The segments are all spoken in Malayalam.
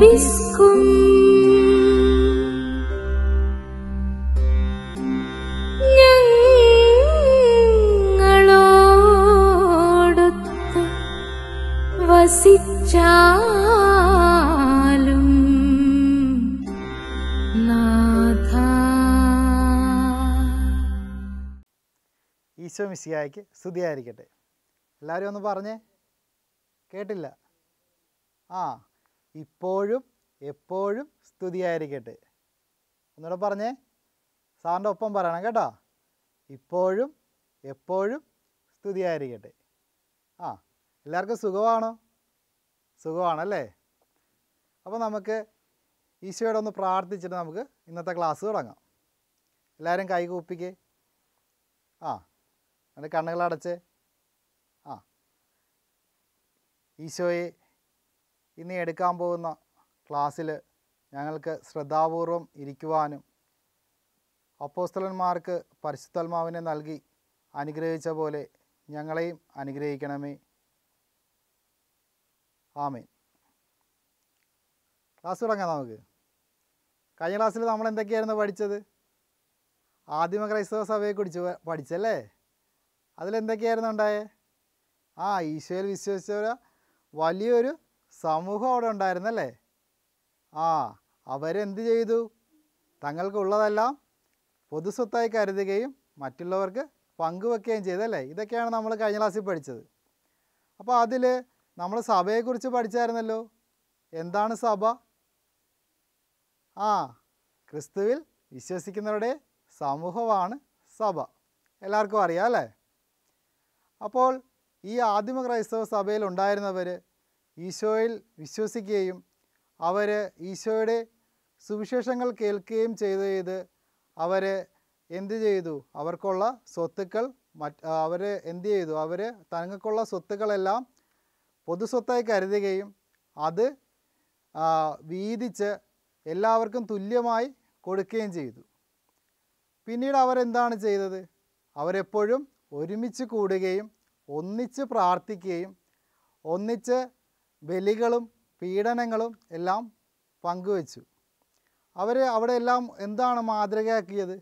ലഭിക്കും ഞങ്ങളോടൊത്ത് വസിച്ചാലും നാഥ ഈശോ മിസിയായിക്ക് സ്തുതിയായിരിക്കട്ടെ എല്ലാവരും ഒന്ന് പറഞ്ഞേ കേട്ടില്ല ആ ഇപ്പോഴും എപ്പോഴും സ്തുതിയായിരിക്കട്ടെ ഒന്നുകൂടെ പറഞ്ഞേ സാറിൻ്റെ ഒപ്പം പറയണം കേട്ടോ ഇപ്പോഴും എപ്പോഴും സ്തുതിയായിരിക്കട്ടെ ആ എല്ലാവർക്കും സുഖമാണോ സുഖമാണല്ലേ അപ്പോൾ നമുക്ക് ഈശോയോടെ ഒന്ന് പ്രാർത്ഥിച്ചിട്ട് നമുക്ക് ഇന്നത്തെ ക്ലാസ് തുടങ്ങാം എല്ലാവരും കൈ കൂപ്പിക്കേ ആ എന്നിട്ട് കണ്ണുകളടച്ച് ആ ഈശോയെ ഇനി എടുക്കാൻ പോകുന്ന ക്ലാസ്സിൽ ഞങ്ങൾക്ക് ശ്രദ്ധാപൂർവം ഇരിക്കുവാനും അപ്പോസ്തലന്മാർക്ക് പരിശുദ്ധാത്മാവിനെ നൽകി അനുഗ്രഹിച്ച പോലെ ഞങ്ങളെയും അനുഗ്രഹിക്കണമേ ആമേൻ ക്ലാസ് തുടങ്ങാം നമുക്ക് കഴിഞ്ഞ ക്ലാസ്സിൽ നമ്മൾ എന്തൊക്കെയായിരുന്നു പഠിച്ചത് ആദിമ ക്രൈസ്തവ സഭയെ കുറിച്ച് പഠിച്ചല്ലേ അതിലെന്തൊക്കെയായിരുന്നു ഉണ്ടായേ ആ ഈശോയിൽ വിശ്വസിച്ച വലിയൊരു സമൂഹം അവിടെ ഉണ്ടായിരുന്നല്ലേ ആ അവരെന്ത് ചെയ്തു തങ്ങൾക്കുള്ളതെല്ലാം പൊതുസ്വത്തായി കരുതുകയും മറ്റുള്ളവർക്ക് പങ്കുവെക്കുകയും ചെയ്തല്ലേ ഇതൊക്കെയാണ് നമ്മൾ കഴിഞ്ഞ ക്ലാസ്സിൽ പഠിച്ചത് അപ്പോൾ അതിൽ നമ്മൾ സഭയെക്കുറിച്ച് പഠിച്ചായിരുന്നല്ലോ എന്താണ് സഭ ആ ക്രിസ്തുവിൽ വിശ്വസിക്കുന്നവരുടെ സമൂഹമാണ് സഭ എല്ലാവർക്കും അറിയാം അല്ലേ അപ്പോൾ ഈ ആദിമ ക്രൈസ്തവ സഭയിൽ ഉണ്ടായിരുന്നവർ ഈശോയിൽ വിശ്വസിക്കുകയും അവർ ഈശോയുടെ സുവിശേഷങ്ങൾ കേൾക്കുകയും ചെയ്ത് ചെയ്ത് അവർ എന്ത് ചെയ്തു അവർക്കുള്ള സ്വത്തുക്കൾ മറ്റ് അവർ എന്ത് ചെയ്തു അവർ തങ്ങൾക്കുള്ള സ്വത്തുക്കളെല്ലാം പൊതുസ്വത്തായി കരുതുകയും അത് വീതിച്ച് എല്ലാവർക്കും തുല്യമായി കൊടുക്കുകയും ചെയ്തു പിന്നീട് അവരെന്താണ് ചെയ്തത് അവരെപ്പോഴും ഒരുമിച്ച് കൂടുകയും ഒന്നിച്ച് പ്രാർത്ഥിക്കുകയും ഒന്നിച്ച് ബലികളും പീഡനങ്ങളും എല്ലാം പങ്കുവച്ചു അവർ അവിടെ എല്ലാം എന്താണ് മാതൃകയാക്കിയത്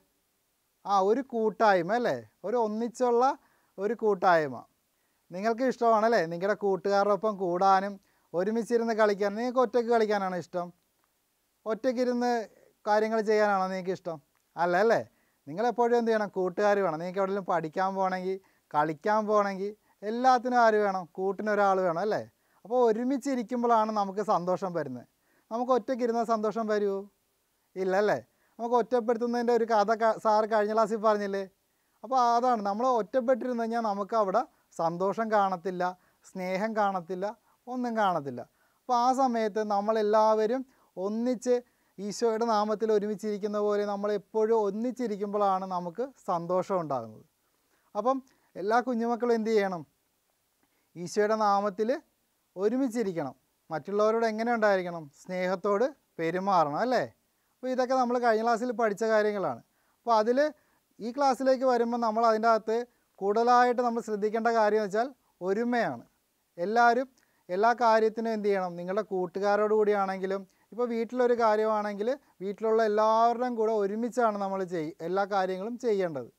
ആ ഒരു കൂട്ടായ്മ അല്ലേ ഒരു ഒന്നിച്ചുള്ള ഒരു കൂട്ടായ്മ നിങ്ങൾക്ക് ഇഷ്ടമാണല്ലേ നിങ്ങളുടെ കൂട്ടുകാരോടൊപ്പം കൂടാനും ഒരുമിച്ചിരുന്ന് കളിക്കാൻ നിങ്ങൾക്ക് ഒറ്റയ്ക്ക് കളിക്കാനാണ് ഇഷ്ടം ഇരുന്ന് കാര്യങ്ങൾ ചെയ്യാനാണോ നിങ്ങൾക്ക് ഇഷ്ടം അല്ല അല്ലേ നിങ്ങളെപ്പോഴും എന്ത് ചെയ്യണം കൂട്ടുകാർ വേണം നിങ്ങൾക്ക് എവിടെയെങ്കിലും പഠിക്കാൻ പോകണമെങ്കിൽ കളിക്കാൻ പോകണമെങ്കിൽ എല്ലാത്തിനും ആര് വേണം കൂട്ടിനൊരാൾ വേണം അല്ലേ അപ്പോൾ ഒരുമിച്ചിരിക്കുമ്പോഴാണ് നമുക്ക് സന്തോഷം വരുന്നത് നമുക്ക് ഒറ്റയ്ക്ക് ഇരുന്ന സന്തോഷം വരുമോ ഇല്ല അല്ലേ നമുക്ക് ഒറ്റപ്പെടുത്തുന്നതിൻ്റെ ഒരു കഥ സാർ കഴിഞ്ഞ ക്ലാസ്സിൽ പറഞ്ഞില്ലേ അപ്പോൾ അതാണ് നമ്മൾ ഒറ്റപ്പെട്ടിരുന്നു കഴിഞ്ഞാൽ നമുക്ക് അവിടെ സന്തോഷം കാണത്തില്ല സ്നേഹം കാണത്തില്ല ഒന്നും കാണത്തില്ല അപ്പോൾ ആ സമയത്ത് നമ്മളെല്ലാവരും ഒന്നിച്ച് ഈശോയുടെ നാമത്തിൽ ഒരുമിച്ചിരിക്കുന്ന പോലെ നമ്മൾ എപ്പോഴും ഒന്നിച്ചിരിക്കുമ്പോഴാണ് നമുക്ക് സന്തോഷം ഉണ്ടാകുന്നത് അപ്പം എല്ലാ കുഞ്ഞുമക്കളും എന്ത് ചെയ്യണം ഈശോയുടെ നാമത്തിൽ ഒരുമിച്ചിരിക്കണം മറ്റുള്ളവരോട് എങ്ങനെ ഉണ്ടായിരിക്കണം സ്നേഹത്തോട് പെരുമാറണം അല്ലേ അപ്പോൾ ഇതൊക്കെ നമ്മൾ കഴിഞ്ഞ ക്ലാസ്സിൽ പഠിച്ച കാര്യങ്ങളാണ് അപ്പോൾ അതിൽ ഈ ക്ലാസ്സിലേക്ക് വരുമ്പോൾ നമ്മൾ അതിൻ്റെ അകത്ത് കൂടുതലായിട്ട് നമ്മൾ ശ്രദ്ധിക്കേണ്ട കാര്യം എന്ന് വെച്ചാൽ ഒരുമയാണ് എല്ലാവരും എല്ലാ കാര്യത്തിനും എന്ത് ചെയ്യണം നിങ്ങളുടെ കൂട്ടുകാരോട് കൂടിയാണെങ്കിലും ഇപ്പോൾ വീട്ടിലൊരു കാര്യമാണെങ്കിൽ വീട്ടിലുള്ള എല്ലാവരുടെയും കൂടെ ഒരുമിച്ചാണ് നമ്മൾ ചെയ് എല്ലാ കാര്യങ്ങളും ചെയ്യേണ്ടത്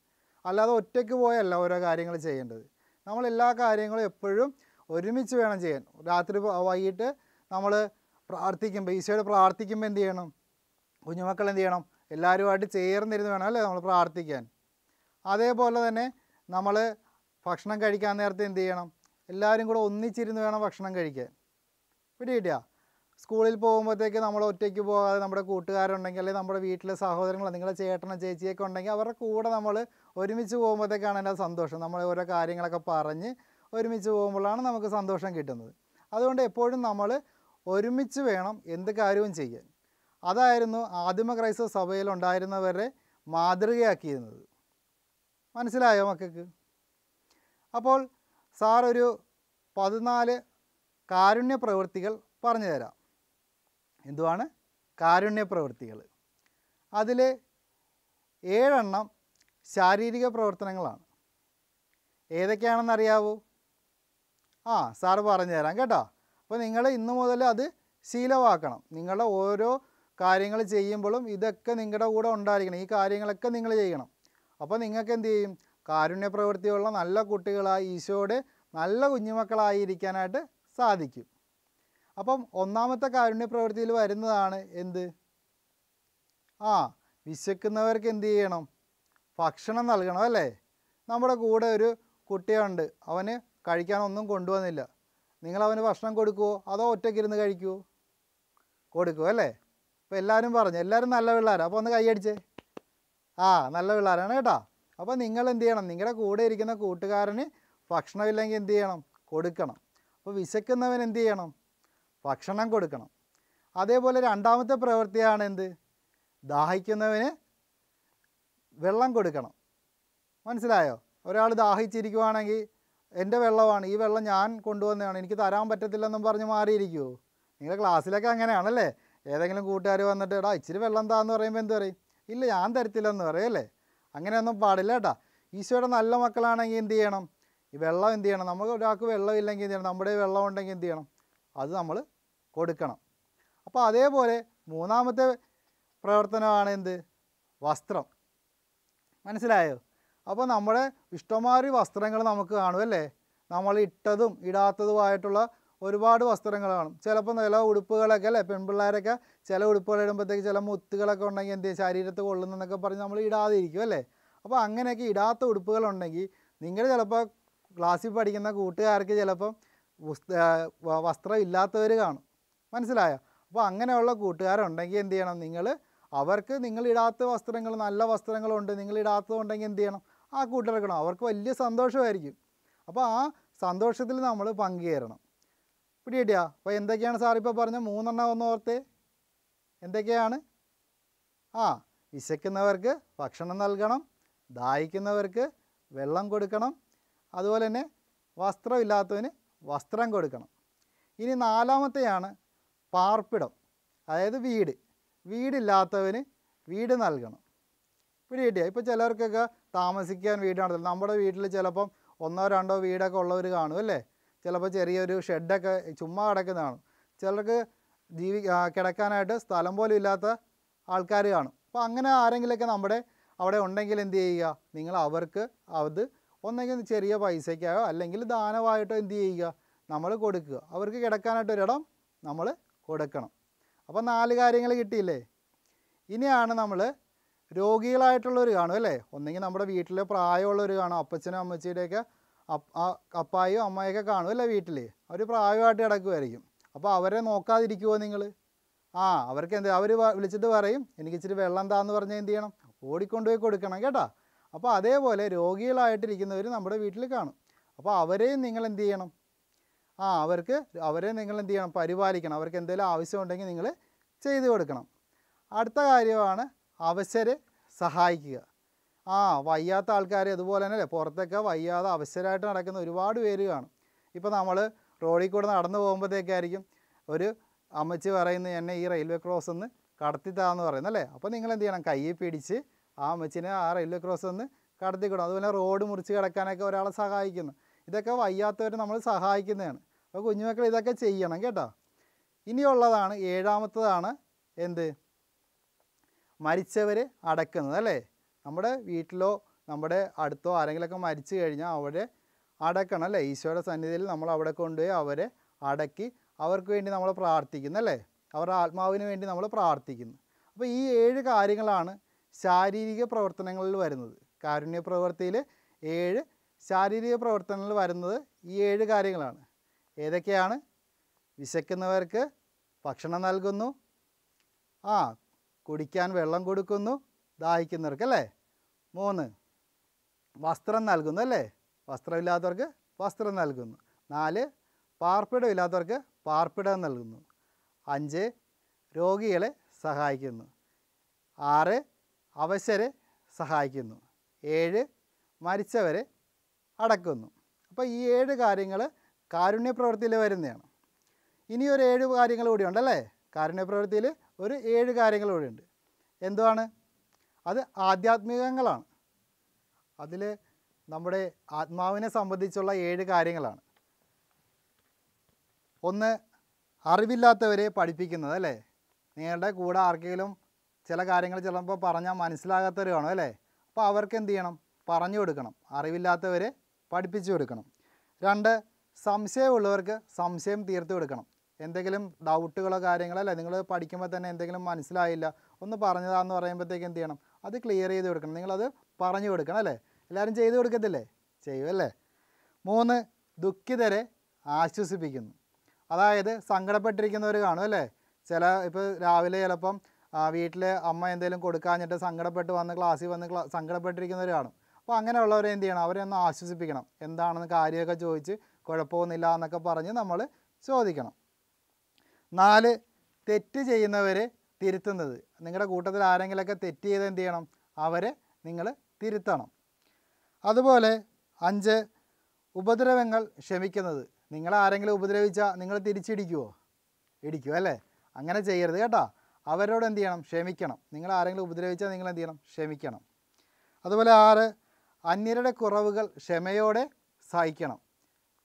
അല്ലാതെ ഒറ്റയ്ക്ക് പോയല്ല ഓരോ കാര്യങ്ങൾ ചെയ്യേണ്ടത് നമ്മൾ എല്ലാ കാര്യങ്ങളും എപ്പോഴും ഒരുമിച്ച് വേണം ചെയ്യാൻ രാത്രി വൈകിട്ട് നമ്മൾ പ്രാർത്ഥിക്കുമ്പോൾ ഈശോയോട് പ്രാർത്ഥിക്കുമ്പോൾ എന്ത് ചെയ്യണം കുഞ്ഞുമക്കൾ എന്ത് ചെയ്യണം എല്ലാവരുമായിട്ട് ചേർന്നിരുന്ന് വേണം അല്ലേ നമ്മൾ പ്രാർത്ഥിക്കാൻ അതേപോലെ തന്നെ നമ്മൾ ഭക്ഷണം കഴിക്കാൻ നേരത്തെ എന്ത് ചെയ്യണം എല്ലാവരും കൂടെ ഒന്നിച്ചിരുന്ന് വേണം ഭക്ഷണം കഴിക്കാൻ പിടി കിട്ടിയാ സ്കൂളിൽ പോകുമ്പോഴത്തേക്ക് നമ്മൾ ഒറ്റയ്ക്ക് പോകാതെ നമ്മുടെ കൂട്ടുകാരുണ്ടെങ്കിൽ അല്ലെങ്കിൽ നമ്മുടെ വീട്ടിലെ സഹോദരങ്ങൾ നിങ്ങളെ ചേട്ടനോ ചേച്ചിയൊക്കെ ഉണ്ടെങ്കിൽ അവരുടെ കൂടെ നമ്മൾ ഒരുമിച്ച് പോകുമ്പോഴത്തേക്കാണ് എൻ്റെ സന്തോഷം നമ്മൾ ഓരോ കാര്യങ്ങളൊക്കെ പറഞ്ഞ് ഒരുമിച്ച് പോകുമ്പോഴാണ് നമുക്ക് സന്തോഷം കിട്ടുന്നത് അതുകൊണ്ട് എപ്പോഴും നമ്മൾ ഒരുമിച്ച് വേണം എന്ത് കാര്യവും ചെയ്യാൻ അതായിരുന്നു ആദിമ ക്രൈസ്തവ സഭയിൽ ഉണ്ടായിരുന്നവരെ മാതൃകയാക്കിയിരുന്നത് മനസ്സിലായോ മക്കൾക്ക് അപ്പോൾ സാർ ഒരു പതിനാല് കാരുണ്യ പ്രവൃത്തികൾ പറഞ്ഞു തരാം എന്തുവാണ് കാരുണ്യ പ്രവൃത്തികൾ അതിൽ ഏഴെണ്ണം ശാരീരിക പ്രവർത്തനങ്ങളാണ് ഏതൊക്കെയാണെന്ന് അറിയാവൂ ആ സാറ് പറഞ്ഞു തരാം കേട്ടോ അപ്പോൾ നിങ്ങൾ ഇന്നു മുതൽ അത് ശീലമാക്കണം നിങ്ങളുടെ ഓരോ കാര്യങ്ങൾ ചെയ്യുമ്പോഴും ഇതൊക്കെ നിങ്ങളുടെ കൂടെ ഉണ്ടായിരിക്കണം ഈ കാര്യങ്ങളൊക്കെ നിങ്ങൾ ചെയ്യണം അപ്പോൾ നിങ്ങൾക്ക് എന്ത് ചെയ്യും കാരുണ്യ പ്രവൃത്തിയുള്ള നല്ല കുട്ടികളായി ഈശോയുടെ നല്ല കുഞ്ഞുമക്കളായിരിക്കാനായിട്ട് സാധിക്കും അപ്പം ഒന്നാമത്തെ കാരുണ്യ പ്രവൃത്തിയിൽ വരുന്നതാണ് എന്ത് ആ വിശക്കുന്നവർക്ക് എന്ത് ചെയ്യണം ഭക്ഷണം നൽകണം അല്ലേ നമ്മുടെ കൂടെ ഒരു കുട്ടിയുണ്ട് അവന് കഴിക്കാനൊന്നും കൊണ്ടുവന്നില്ല നിങ്ങൾ അവന് ഭക്ഷണം കൊടുക്കുമോ അതോ ഒറ്റയ്ക്കിരുന്ന് കഴിക്കുമോ കൊടുക്കുമോ അല്ലേ അപ്പോൾ എല്ലാവരും പറഞ്ഞു എല്ലാവരും നല്ല പിള്ളേരാണ് അപ്പോൾ ഒന്ന് കൈയടിച്ചേ ആ നല്ല പിള്ളേരാണ് കേട്ടോ അപ്പോൾ നിങ്ങൾ എന്ത് ചെയ്യണം നിങ്ങളുടെ കൂടെ ഇരിക്കുന്ന കൂട്ടുകാരന് ഭക്ഷണമില്ലെങ്കിൽ എന്ത് ചെയ്യണം കൊടുക്കണം അപ്പോൾ വിശക്കുന്നവൻ എന്ത് ചെയ്യണം ഭക്ഷണം കൊടുക്കണം അതേപോലെ രണ്ടാമത്തെ പ്രവൃത്തിയാണ് എന്ത് ദാഹിക്കുന്നവന് വെള്ളം കൊടുക്കണം മനസ്സിലായോ ഒരാൾ ദാഹിച്ചിരിക്കുവാണെങ്കിൽ എൻ്റെ വെള്ളമാണ് ഈ വെള്ളം ഞാൻ കൊണ്ടുവന്നതാണ് എനിക്ക് തരാൻ പറ്റത്തില്ലെന്നും പറഞ്ഞ് മാറിയിരിക്കുമോ നിങ്ങളുടെ ക്ലാസ്സിലൊക്കെ അങ്ങനെയാണല്ലേ ഏതെങ്കിലും കൂട്ടുകാർ വന്നിട്ട് എടാ ഇച്ചിരി വെള്ളം താന്ന് പറയുമ്പോൾ എന്ത് പറയും ഇല്ല ഞാൻ തരത്തില്ലെന്ന് പറയല്ലേ അങ്ങനെയൊന്നും പാടില്ല കേട്ടാ ഈശോയുടെ നല്ല മക്കളാണെങ്കിൽ എന്ത് ചെയ്യണം ഈ വെള്ളം എന്ത് ചെയ്യണം നമുക്ക് ഒരാൾക്ക് വെള്ളം ഇല്ലെങ്കിൽ എന്ത് ചെയ്യണം നമ്മുടെ വെള്ളം ഉണ്ടെങ്കിൽ എന്ത് ചെയ്യണം അത് നമ്മൾ കൊടുക്കണം അപ്പോൾ അതേപോലെ മൂന്നാമത്തെ പ്രവർത്തനമാണ് എന്ത് വസ്ത്രം മനസ്സിലായോ അപ്പോൾ നമ്മുടെ ഇഷ്ടമാരി വസ്ത്രങ്ങൾ നമുക്ക് കാണും അല്ലേ നമ്മൾ ഇട്ടതും ഇടാത്തതുമായിട്ടുള്ള ഒരുപാട് വസ്ത്രങ്ങൾ കാണും ചിലപ്പോൾ ചില ഉടുപ്പുകളൊക്കെ അല്ലേ പെൺപിള്ളേരൊക്കെ ചില ഉടുപ്പുകൾ ഇടുമ്പോഴത്തേക്ക് ചില മുത്തുകളൊക്കെ ഉണ്ടെങ്കിൽ എന്ത് ശരീരത്ത് കൊള്ളുന്നെന്നൊക്കെ പറഞ്ഞ് നമ്മൾ ഇടാതിരിക്കും അല്ലേ അപ്പോൾ അങ്ങനെയൊക്കെ ഇടാത്ത ഉടുപ്പുകളുണ്ടെങ്കിൽ നിങ്ങൾ ചിലപ്പോൾ ക്ലാസ്സിൽ പഠിക്കുന്ന കൂട്ടുകാർക്ക് ചിലപ്പം വസ്ത്രം ഇല്ലാത്തവർ കാണും മനസ്സിലായോ അപ്പോൾ അങ്ങനെയുള്ള കൂട്ടുകാരുണ്ടെങ്കിൽ എന്ത് ചെയ്യണം നിങ്ങൾ അവർക്ക് നിങ്ങളിടാത്ത വസ്ത്രങ്ങൾ നല്ല വസ്ത്രങ്ങളുണ്ട് നിങ്ങളിടാത്തതുണ്ടെങ്കിൽ എന്ത് ചെയ്യണം ആ കൂട്ടിറക്കണം അവർക്ക് വലിയ സന്തോഷമായിരിക്കും അപ്പോൾ ആ സന്തോഷത്തിൽ നമ്മൾ പങ്കുചേരണം കിട്ടിയാ അപ്പോൾ എന്തൊക്കെയാണ് സാർ ഇപ്പോൾ പറഞ്ഞ മൂന്നെണ്ണം ഒന്ന് ഓർത്ത് എന്തൊക്കെയാണ് ആ വിശക്കുന്നവർക്ക് ഭക്ഷണം നൽകണം ദാഹിക്കുന്നവർക്ക് വെള്ളം കൊടുക്കണം അതുപോലെ തന്നെ വസ്ത്രമില്ലാത്തവന് വസ്ത്രം കൊടുക്കണം ഇനി നാലാമത്തെയാണ് പാർപ്പിടം അതായത് വീട് വീടില്ലാത്തവന് വീട് നൽകണം വീട് കിട്ടിയാൽ ഇപ്പോൾ ചിലർക്കൊക്കെ താമസിക്കാൻ വീടാണ് നമ്മുടെ വീട്ടിൽ ചിലപ്പം ഒന്നോ രണ്ടോ വീടൊക്കെ ഉള്ളവർ കാണും അല്ലേ ചിലപ്പോൾ ചെറിയൊരു ഷെഡൊക്കെ ചുമ്മാ കിടക്കുന്നതാണ് ചിലർക്ക് ജീവി കിടക്കാനായിട്ട് സ്ഥലം പോലും ഇല്ലാത്ത ആൾക്കാർ കാണും അപ്പോൾ അങ്ങനെ ആരെങ്കിലുമൊക്കെ നമ്മുടെ അവിടെ ഉണ്ടെങ്കിൽ എന്ത് ചെയ്യുക നിങ്ങൾ അവർക്ക് അത് ഒന്നെങ്കിൽ ചെറിയ പൈസയ്ക്കായോ അല്ലെങ്കിൽ ദാനമായിട്ടോ എന്ത് ചെയ്യുക നമ്മൾ കൊടുക്കുക അവർക്ക് കിടക്കാനായിട്ടൊരിടം നമ്മൾ കൊടുക്കണം അപ്പോൾ നാല് കാര്യങ്ങൾ കിട്ടിയില്ലേ ഇനിയാണ് നമ്മൾ രോഗികളായിട്ടുള്ളവർ കാണും അല്ലേ ഒന്നെങ്കിൽ നമ്മുടെ വീട്ടിലെ പ്രായമുള്ളവർ കാണും അപ്പച്ചനും അമ്മച്ചിയുടെയൊക്കെ അപ്പായും അമ്മയൊക്കെ കാണും അല്ലേ വീട്ടിൽ അവർ പ്രായമായിട്ട് കിടക്കുമായിരിക്കും അപ്പോൾ അവരെ നോക്കാതിരിക്കുമോ നിങ്ങൾ ആ അവർക്ക് എന്ത് അവർ വിളിച്ചിട്ട് പറയും എനിക്ക് ഇച്ചിരി വെള്ളം താന്ന് പറഞ്ഞാൽ എന്ത് ചെയ്യണം ഓടിക്കൊണ്ടുപോയി കൊടുക്കണം കേട്ടോ അപ്പോൾ അതേപോലെ രോഗികളായിട്ടിരിക്കുന്നവർ നമ്മുടെ വീട്ടിൽ കാണും അപ്പോൾ അവരെയും നിങ്ങൾ എന്ത് ചെയ്യണം ആ അവർക്ക് അവരെ നിങ്ങൾ എന്ത് ചെയ്യണം പരിപാലിക്കണം അവർക്ക് എന്തെങ്കിലും ആവശ്യമുണ്ടെങ്കിൽ നിങ്ങൾ ചെയ്തു കൊടുക്കണം അടുത്ത കാര്യമാണ് അവശരെ സഹായിക്കുക ആ വയ്യാത്ത ആൾക്കാരെ അതുപോലെ തന്നെ പുറത്തൊക്കെ വയ്യാതെ അവശരായിട്ട് നടക്കുന്ന ഒരുപാട് പേര് കാണും ഇപ്പോൾ നമ്മൾ റോഡിൽ കൂടെ നടന്നു പോകുമ്പോഴത്തേക്കായിരിക്കും ഒരു അമ്മച്ചി പറയുന്നത് എന്നെ ഈ റെയിൽവേ ക്രോസ് ഒന്ന് കടത്തിത്താന്ന് പറയുന്നത് അല്ലേ അപ്പോൾ നിങ്ങൾ എന്ത് ചെയ്യണം കയ്യിൽ പിടിച്ച് ആ അമ്മച്ചിനെ ആ റെയിൽവേ ക്രോസ് ഒന്ന് കടത്തിക്കിടും അതുപോലെ റോഡ് മുറിച്ച് കിടക്കാനൊക്കെ ഒരാളെ സഹായിക്കുന്നു ഇതൊക്കെ വയ്യാത്തവർ നമ്മൾ സഹായിക്കുന്നതാണ് അപ്പോൾ കുഞ്ഞുമക്കൾ ഇതൊക്കെ ചെയ്യണം കേട്ടോ ഇനിയുള്ളതാണ് ഏഴാമത്തതാണ് എന്ത് മരിച്ചവരെ അടക്കുന്നത് അല്ലേ നമ്മുടെ വീട്ടിലോ നമ്മുടെ അടുത്തോ ആരെങ്കിലുമൊക്കെ മരിച്ചു കഴിഞ്ഞാൽ അവരെ അടക്കണം അല്ലേ ഈശോയുടെ സന്നിധിയിൽ നമ്മൾ അവിടെ കൊണ്ടുപോയി അവരെ അടക്കി അവർക്ക് വേണ്ടി നമ്മൾ പ്രാർത്ഥിക്കുന്നു അല്ലേ അവരുടെ ആത്മാവിന് വേണ്ടി നമ്മൾ പ്രാർത്ഥിക്കുന്നു അപ്പോൾ ഈ ഏഴ് കാര്യങ്ങളാണ് ശാരീരിക പ്രവർത്തനങ്ങളിൽ വരുന്നത് കാരുണ്യ പ്രവൃത്തിയിൽ ഏഴ് ശാരീരിക പ്രവർത്തനങ്ങളിൽ വരുന്നത് ഈ ഏഴ് കാര്യങ്ങളാണ് ഏതൊക്കെയാണ് വിശക്കുന്നവർക്ക് ഭക്ഷണം നൽകുന്നു ആ കുടിക്കാൻ വെള്ളം കൊടുക്കുന്നു ദാഹിക്കുന്നവർക്ക് അല്ലേ മൂന്ന് വസ്ത്രം നൽകുന്നു അല്ലേ വസ്ത്രമില്ലാത്തവർക്ക് വസ്ത്രം നൽകുന്നു നാല് പാർപ്പിടമില്ലാത്തവർക്ക് പാർപ്പിടം നൽകുന്നു അഞ്ച് രോഗികളെ സഹായിക്കുന്നു ആറ് അവശരെ സഹായിക്കുന്നു ഏഴ് മരിച്ചവരെ അടക്കുന്നു അപ്പോൾ ഈ ഏഴ് കാര്യങ്ങൾ കാരുണ്യപ്രവൃത്തിയിൽ വരുന്നതാണ് ഇനിയൊരു ഏഴ് കാര്യങ്ങൾ കൂടി ഉണ്ടല്ലേ കാരുണ്യപ്രവൃത്തിയിൽ ഒരു ഏഴ് കാര്യങ്ങൾ ഇവിടെയുണ്ട് എന്തുവാണ് അത് ആധ്യാത്മികങ്ങളാണ് അതിൽ നമ്മുടെ ആത്മാവിനെ സംബന്ധിച്ചുള്ള ഏഴ് കാര്യങ്ങളാണ് ഒന്ന് അറിവില്ലാത്തവരെ പഠിപ്പിക്കുന്നത് അല്ലേ നിങ്ങളുടെ കൂടെ ആർക്കെങ്കിലും ചില കാര്യങ്ങൾ ചിലപ്പോൾ പറഞ്ഞാൽ മനസ്സിലാകാത്തവർ കാണും അല്ലേ അപ്പോൾ അവർക്ക് എന്ത് ചെയ്യണം പറഞ്ഞു കൊടുക്കണം അറിവില്ലാത്തവരെ പഠിപ്പിച്ചു കൊടുക്കണം രണ്ട് സംശയമുള്ളവർക്ക് സംശയം തീർത്തു കൊടുക്കണം എന്തെങ്കിലും ഡൗട്ടുകളോ കാര്യങ്ങളോ അല്ലെ നിങ്ങൾ പഠിക്കുമ്പോൾ തന്നെ എന്തെങ്കിലും മനസ്സിലായില്ല ഒന്ന് പറഞ്ഞതാന്ന് പറയുമ്പോഴത്തേക്ക് എന്ത് ചെയ്യണം അത് ക്ലിയർ ചെയ്ത് കൊടുക്കണം നിങ്ങളത് പറഞ്ഞു കൊടുക്കണം അല്ലേ എല്ലാവരും ചെയ്തു കൊടുക്കത്തില്ലേ ചെയ്യുമല്ലേ മൂന്ന് ദുഃഖിതരെ ആശ്വസിപ്പിക്കുന്നു അതായത് സങ്കടപ്പെട്ടിരിക്കുന്നവർ കാണും അല്ലേ ചില ഇപ്പോൾ രാവിലെ ചിലപ്പം വീട്ടിലെ അമ്മ എന്തെങ്കിലും കൊടുക്കാഞ്ഞിട്ട് സങ്കടപ്പെട്ട് വന്ന് ക്ലാസ്സിൽ വന്ന് ക്ലാ സങ്കടപ്പെട്ടിരിക്കുന്നവർ കാണും അപ്പോൾ അങ്ങനെയുള്ളവരെ എന്ത് ചെയ്യണം അവരെ ഒന്ന് ആശ്വസിപ്പിക്കണം എന്താണെന്ന് കാര്യമൊക്കെ ചോദിച്ച് കുഴപ്പമൊന്നുമില്ല എന്നൊക്കെ പറഞ്ഞ് നമ്മൾ ചോദിക്കണം നാല് തെറ്റ് ചെയ്യുന്നവരെ തിരുത്തുന്നത് നിങ്ങളുടെ കൂട്ടത്തിൽ ആരെങ്കിലൊക്കെ തെറ്റ് ചെയ്ത് എന്ത് ചെയ്യണം അവരെ നിങ്ങൾ തിരുത്തണം അതുപോലെ അഞ്ച് ഉപദ്രവങ്ങൾ ക്ഷമിക്കുന്നത് നിങ്ങളെ ആരെങ്കിലും ഉപദ്രവിച്ചാൽ നിങ്ങൾ തിരിച്ചിടിക്കുമോ ഇടിക്കുമോ അല്ലേ അങ്ങനെ ചെയ്യരുത് കേട്ടോ അവരോട് എന്ത് ചെയ്യണം ക്ഷമിക്കണം നിങ്ങൾ ആരെങ്കിലും ഉപദ്രവിച്ചാൽ നിങ്ങൾ എന്ത് ചെയ്യണം ക്ഷമിക്കണം അതുപോലെ ആറ് അന്യരുടെ കുറവുകൾ ക്ഷമയോടെ സഹിക്കണം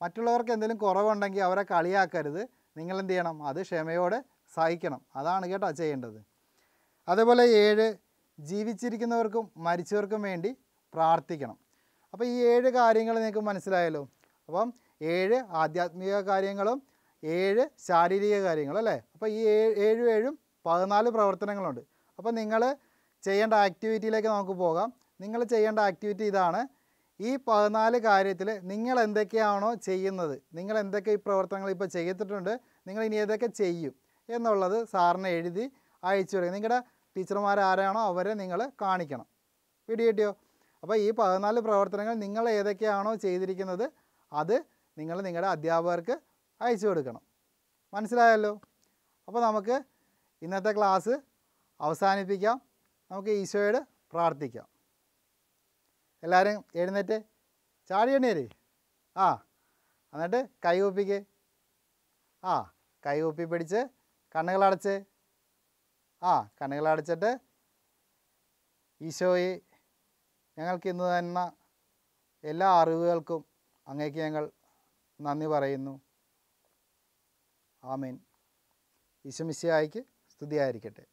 മറ്റുള്ളവർക്ക് എന്തെങ്കിലും കുറവുണ്ടെങ്കിൽ അവരെ കളിയാക്കരുത് നിങ്ങൾ എന്ത് ചെയ്യണം അത് ക്ഷമയോടെ സഹിക്കണം അതാണ് കേട്ടോ ചെയ്യേണ്ടത് അതേപോലെ ഏഴ് ജീവിച്ചിരിക്കുന്നവർക്കും മരിച്ചവർക്കും വേണ്ടി പ്രാർത്ഥിക്കണം അപ്പോൾ ഈ ഏഴ് കാര്യങ്ങൾ നിങ്ങൾക്ക് മനസ്സിലായല്ലോ അപ്പം ഏഴ് ആധ്യാത്മിക കാര്യങ്ങളും ഏഴ് ശാരീരിക കാര്യങ്ങളും അല്ലേ അപ്പോൾ ഈ ഏഴ് ഏഴും ഏഴും പതിനാല് പ്രവർത്തനങ്ങളുണ്ട് അപ്പോൾ നിങ്ങൾ ചെയ്യേണ്ട ആക്ടിവിറ്റിയിലേക്ക് നമുക്ക് പോകാം നിങ്ങൾ ചെയ്യേണ്ട ആക്ടിവിറ്റി ഇതാണ് ഈ പതിനാല് കാര്യത്തിൽ നിങ്ങൾ എന്തൊക്കെയാണോ ചെയ്യുന്നത് നിങ്ങൾ എന്തൊക്കെ ഈ പ്രവർത്തനങ്ങൾ ഇപ്പോൾ ചെയ്തിട്ടുണ്ട് നിങ്ങൾ ഇനി ഏതൊക്കെ ചെയ്യും എന്നുള്ളത് സാറിന് എഴുതി അയച്ചു കൊടുക്കുക നിങ്ങളുടെ ടീച്ചർമാർ ആരാണോ അവരെ നിങ്ങൾ കാണിക്കണം വീഡിയോ കിട്ടിയോ അപ്പോൾ ഈ പതിനാല് പ്രവർത്തനങ്ങൾ നിങ്ങൾ ഏതൊക്കെയാണോ ചെയ്തിരിക്കുന്നത് അത് നിങ്ങൾ നിങ്ങളുടെ അധ്യാപകർക്ക് അയച്ചു കൊടുക്കണം മനസ്സിലായല്ലോ അപ്പോൾ നമുക്ക് ഇന്നത്തെ ക്ലാസ് അവസാനിപ്പിക്കാം നമുക്ക് ഈശോയോട് പ്രാർത്ഥിക്കാം എല്ലാവരും എഴുന്നേറ്റ് ചാടി എണ്ണേര് ആ എന്നിട്ട് കൈ ഊപ്പിക്ക് ആ കൈ ഊപ്പി പിടിച്ച് കണ്ണുകളടച്ച് ആ കണ്ണുകളടച്ചിട്ട് ഈശോയെ ഞങ്ങൾക്ക് ഇന്ന് തന്ന എല്ലാ അറിവുകൾക്കും അങ്ങേക്ക് ഞങ്ങൾ നന്ദി പറയുന്നു ആമീൻ മിസ്സിയായിക്ക് സ്തുതിയായിരിക്കട്ടെ